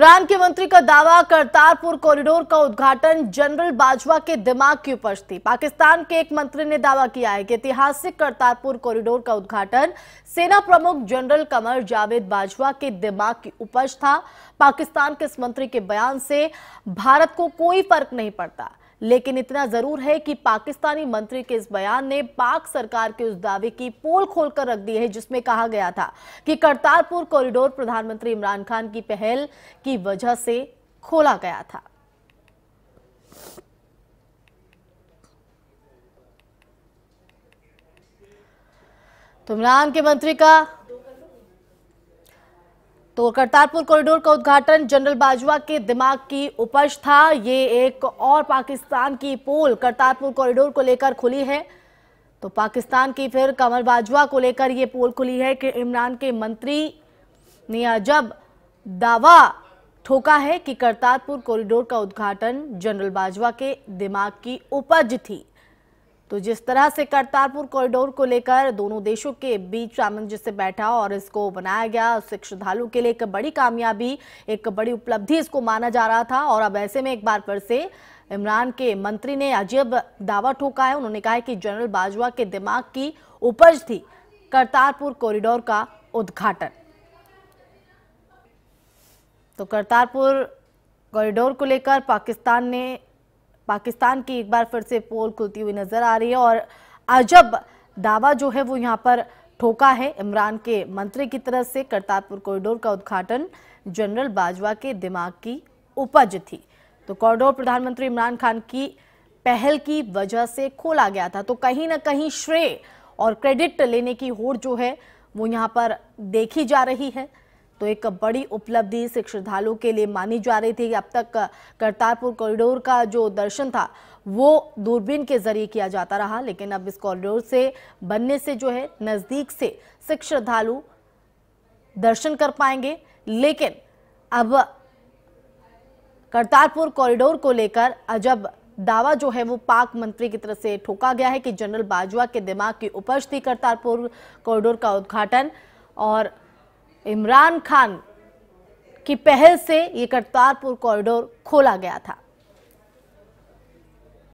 राम के मंत्री का दावा करतारपुर कॉरिडोर का उद्घाटन जनरल बाजवा के दिमाग की उपज थी पाकिस्तान के एक मंत्री ने दावा किया है कि ऐतिहासिक करतारपुर कॉरिडोर का उद्घाटन सेना प्रमुख जनरल कमर जावेद बाजवा के दिमाग की उपज था पाकिस्तान के इस मंत्री के बयान से भारत को कोई फर्क नहीं पड़ता लेकिन इतना जरूर है कि पाकिस्तानी मंत्री के इस बयान ने पाक सरकार के उस दावे की पोल खोलकर रख दी है जिसमें कहा गया था कि करतारपुर कॉरिडोर प्रधानमंत्री इमरान खान की पहल की वजह से खोला गया था तो इमरान के मंत्री का तो करतारपुर कॉरिडोर का उद्घाटन जनरल बाजवा के दिमाग की उपज था ये एक और पाकिस्तान की पोल करतारपुर कॉरिडोर को लेकर खुली है तो पाकिस्तान की फिर कमल बाजवा को लेकर ये पोल खुली है कि इमरान के मंत्री ने अजब दावा ठोका है कि करतारपुर कॉरिडोर का उद्घाटन जनरल बाजवा के दिमाग की उपज थी तो जिस तरह से करतारपुर कॉरिडोर को लेकर दोनों देशों के बीच सामंजस्य बैठा और इसको बनाया गया उससे श्रद्धालु के लिए एक बड़ी कामयाबी एक बड़ी उपलब्धि इसको माना जा रहा था और अब ऐसे में एक बार फिर से इमरान के मंत्री ने अजीब दावा ठोका है उन्होंने कहा है कि जनरल बाजवा के दिमाग की उपज थी करतारपुर कॉरिडोर का उद्घाटन तो करतारपुर कॉरिडोर को लेकर पाकिस्तान ने पाकिस्तान की एक बार फिर से पोल खुलती हुई नजर आ रही है और अजब दावा जो है वो यहाँ पर ठोका है इमरान के मंत्री की तरफ से करतारपुर कॉरिडोर का उद्घाटन जनरल बाजवा के दिमाग की उपज थी तो कॉरिडोर प्रधानमंत्री इमरान खान की पहल की वजह से खोला गया था तो कहीं ना कहीं श्रेय और क्रेडिट लेने की होड़ जो है वो यहाँ पर देखी जा रही है तो एक बड़ी उपलब्धि सिख श्रद्धालुओं के लिए मानी जा रही थी अब तक करतारपुर कॉरिडोर का जो दर्शन था वो दूरबीन के जरिए किया जाता रहा लेकिन अब इस कॉरिडोर से बनने से जो है नज़दीक से सिख श्रद्धालु दर्शन कर पाएंगे लेकिन अब करतारपुर कॉरिडोर को लेकर अजब दावा जो है वो पाक मंत्री की तरफ से ठोका गया है कि जनरल बाजवा के दिमाग की उपज थी करतारपुर कॉरिडोर का उद्घाटन और इमरान खान की पहल से ये करतारपुर कॉरिडोर खोला गया था